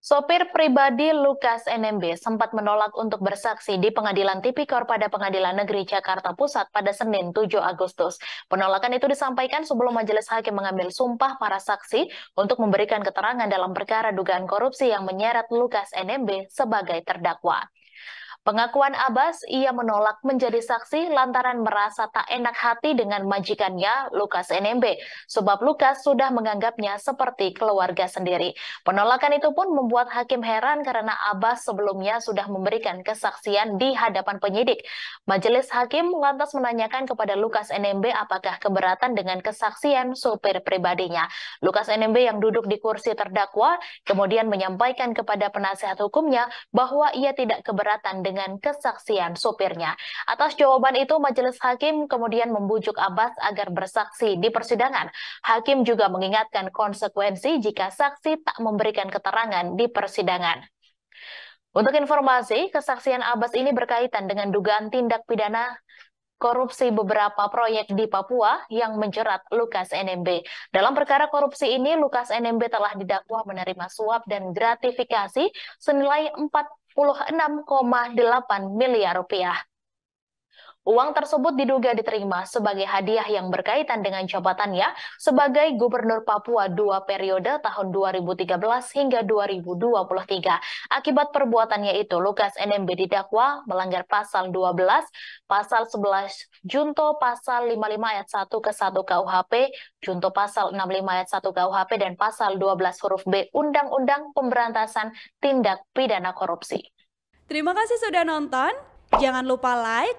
Sopir pribadi Lukas NMB sempat menolak untuk bersaksi di pengadilan tipikor pada pengadilan negeri Jakarta Pusat pada Senin 7 Agustus. Penolakan itu disampaikan sebelum majelis hakim mengambil sumpah para saksi untuk memberikan keterangan dalam perkara dugaan korupsi yang menyeret Lukas NMB sebagai terdakwa. Pengakuan Abbas, ia menolak menjadi saksi lantaran merasa tak enak hati dengan majikannya, Lukas NMB, sebab Lukas sudah menganggapnya seperti keluarga sendiri. Penolakan itu pun membuat hakim heran karena Abbas sebelumnya sudah memberikan kesaksian di hadapan penyidik. Majelis hakim lantas menanyakan kepada Lukas NMB apakah keberatan dengan kesaksian supir pribadinya. Lukas NMB yang duduk di kursi terdakwa kemudian menyampaikan kepada penasehat hukumnya bahwa ia tidak keberatan dengan dengan kesaksian supirnya. Atas jawaban itu, majelis hakim kemudian membujuk Abbas agar bersaksi di persidangan. Hakim juga mengingatkan konsekuensi jika saksi tak memberikan keterangan di persidangan. Untuk informasi, kesaksian Abbas ini berkaitan dengan dugaan tindak pidana korupsi beberapa proyek di Papua yang menjerat Lukas NMB. Dalam perkara korupsi ini, Lukas NMB telah didakwa menerima suap dan gratifikasi senilai 46,8 miliar rupiah. Uang tersebut diduga diterima sebagai hadiah yang berkaitan dengan jabatannya sebagai Gubernur Papua dua periode tahun 2013 hingga 2023. Akibat perbuatannya itu, Lukas NMB didakwa melanggar pasal 12, pasal 11 Junto pasal 55 ayat 1 ke 1 KUHP, Junto pasal 65 ayat 1 KUHP dan pasal 12 huruf B Undang-Undang Pemberantasan Tindak Pidana Korupsi. Terima kasih sudah nonton. Jangan lupa like,